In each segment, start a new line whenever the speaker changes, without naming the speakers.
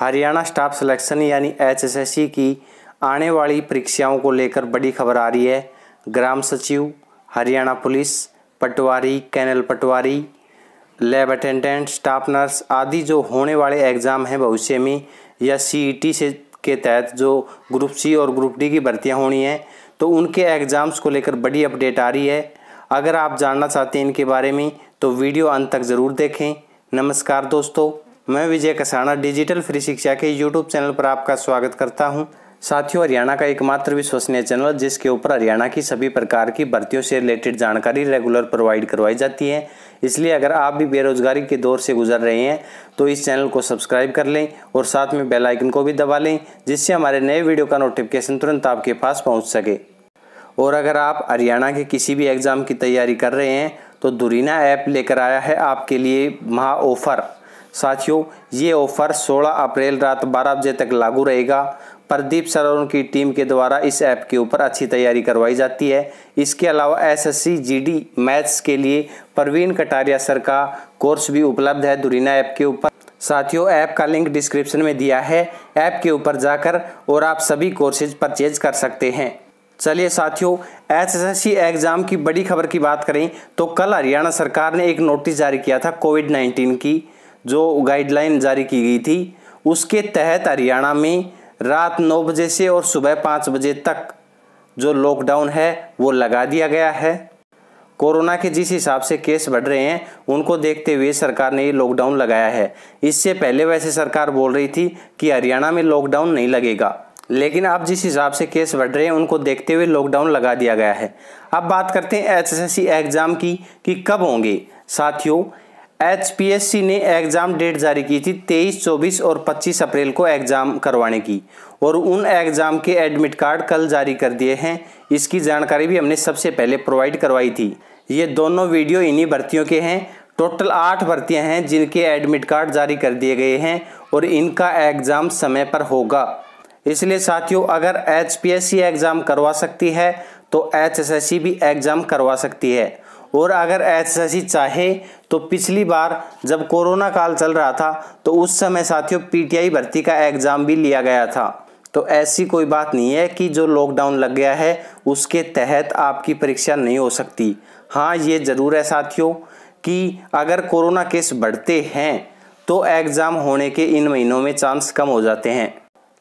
Haryana staff selection यानी HSSC की आने वाली परीक्षाओं को लेकर बड़ी खबर आ रही है ग्राम सचिव हरियाणा पुलिस पटवारी कैनल पटवारी लैब अटेंडेंट स्टाफ नर्स आदि जो होने वाले एग्ज़ाम हैं भविष्य में या सीईटी e से के तहत जो ग्रुप सी और ग्रुप डी की भर्तियाँ होनी हैं तो उनके एग्ज़ाम्स को लेकर बड़ी अपडेट आ रही है अगर आप जानना चाहते हैं इनके बारे में तो वीडियो अंत तक ज़रूर देखें नमस्कार दोस्तों मैं विजय कसाणा डिजिटल फ्री शिक्षा के यूट्यूब चैनल पर आपका स्वागत करता हूं। साथियों हरियाणा का एकमात्र विश्वसनीय चैनल जिसके ऊपर हरियाणा की सभी प्रकार की भर्तियों से रिलेटेड जानकारी रेगुलर प्रोवाइड करवाई जाती है इसलिए अगर आप भी बेरोजगारी के दौर से गुजर रहे हैं तो इस चैनल को सब्सक्राइब कर लें और साथ में बेलाइकन को भी दबा लें जिससे हमारे नए वीडियो का नोटिफिकेशन तुरंत आपके पास पहुँच सके और अगर आप हरियाणा के किसी भी एग्ज़ाम की तैयारी कर रहे हैं तो दुरीना ऐप लेकर आया है आपके लिए महा ऑफ़र साथियों ये ऑफर 16 अप्रैल रात 12 बजे तक लागू रहेगा प्रदीप और की टीम के द्वारा इस ऐप के ऊपर अच्छी तैयारी करवाई जाती है इसके अलावा एसएससी जीडी मैथ्स के लिए प्रवीण कटारिया सर का कोर्स भी उपलब्ध है दुरीना ऐप के ऊपर साथियों ऐप का लिंक डिस्क्रिप्शन में दिया है ऐप के ऊपर जाकर और आप सभी कोर्सेज परचेज कर सकते हैं चलिए साथियों एसएससी एग्ज़ाम की बड़ी खबर की बात करें तो कल हरियाणा सरकार ने एक नोटिस जारी किया था कोविड नाइन्टीन की जो गाइडलाइन जारी की गई थी उसके तहत हरियाणा में रात नौ बजे से और सुबह पाँच बजे तक जो लॉकडाउन है वो लगा दिया गया है कोरोना के जिस हिसाब से केस बढ़ रहे हैं उनको देखते हुए सरकार ने ये लॉकडाउन लगाया है इससे पहले वैसे सरकार बोल रही थी कि हरियाणा में लॉकडाउन नहीं लगेगा लेकिन अब जिस हिसाब से केस बढ़ रहे हैं उनको देखते हुए लॉकडाउन लगा दिया गया है अब बात करते हैं एचएसएससी एग्ज़ाम की कि कब होंगे साथियों एच ने एग्ज़ाम डेट जारी की थी 23, 24 और 25 अप्रैल को एग्ज़ाम करवाने की और उन एग्ज़ाम के एडमिट कार्ड कल जारी कर दिए हैं इसकी जानकारी भी हमने सबसे पहले प्रोवाइड करवाई थी ये दोनों वीडियो इन्हीं भर्तियों के हैं टोटल आठ भर्तियां हैं जिनके एडमिट कार्ड जारी कर दिए गए हैं और इनका एग्ज़ाम समय पर होगा इसलिए साथियों अगर एच एग्ज़ाम करवा सकती है तो एच भी एग्ज़ाम करवा सकती है और अगर एस चाहे तो पिछली बार जब कोरोना काल चल रहा था तो उस समय साथियों पीटीआई भर्ती का एग्ज़ाम भी लिया गया था तो ऐसी कोई बात नहीं है कि जो लॉकडाउन लग गया है उसके तहत आपकी परीक्षा नहीं हो सकती हाँ ये ज़रूर है साथियों कि अगर कोरोना केस बढ़ते हैं तो एग्ज़ाम होने के इन महीनों में चांस कम हो जाते हैं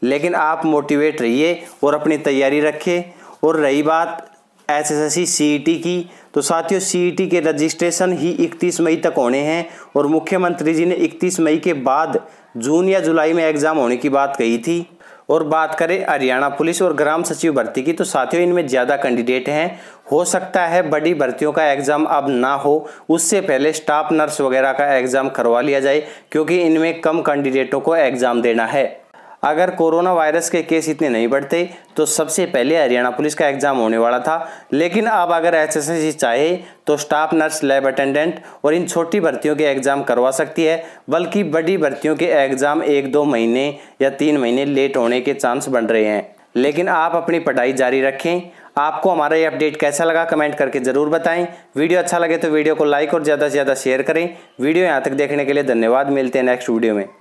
लेकिन आप मोटिवेट रहिए और अपनी तैयारी रखें और रही बात एस एस की तो साथियों सी के रजिस्ट्रेशन ही 31 मई तक होने हैं और मुख्यमंत्री जी ने 31 मई के बाद जून या जुलाई में एग्ज़ाम होने की बात कही थी और बात करें हरियाणा पुलिस और ग्राम सचिव भर्ती की तो साथियों इनमें ज़्यादा कैंडिडेट हैं हो सकता है बड़ी भर्तियों का एग्ज़ाम अब ना हो उससे पहले स्टाफ नर्स वगैरह का एग्ज़ाम करवा लिया जाए क्योंकि इनमें कम कैंडिडेटों को एग्ज़ाम देना है अगर कोरोना वायरस के केस इतने नहीं बढ़ते तो सबसे पहले हरियाणा पुलिस का एग्जाम होने वाला था लेकिन अब अगर एसएससी चाहे तो स्टाफ नर्स लैब अटेंडेंट और इन छोटी भर्तियों के एग्ज़ाम करवा सकती है बल्कि बड़ी भर्तियों के एग्ज़ाम एक दो महीने या तीन महीने लेट होने के चांस बन रहे हैं लेकिन आप अपनी पढ़ाई जारी रखें आपको हमारा ये अपडेट कैसा लगा कमेंट करके ज़रूर बताएं वीडियो अच्छा लगे तो वीडियो को लाइक और ज़्यादा से ज़्यादा शेयर करें वीडियो यहाँ तक देखने के लिए धन्यवाद मिलते हैं नेक्स्ट वीडियो में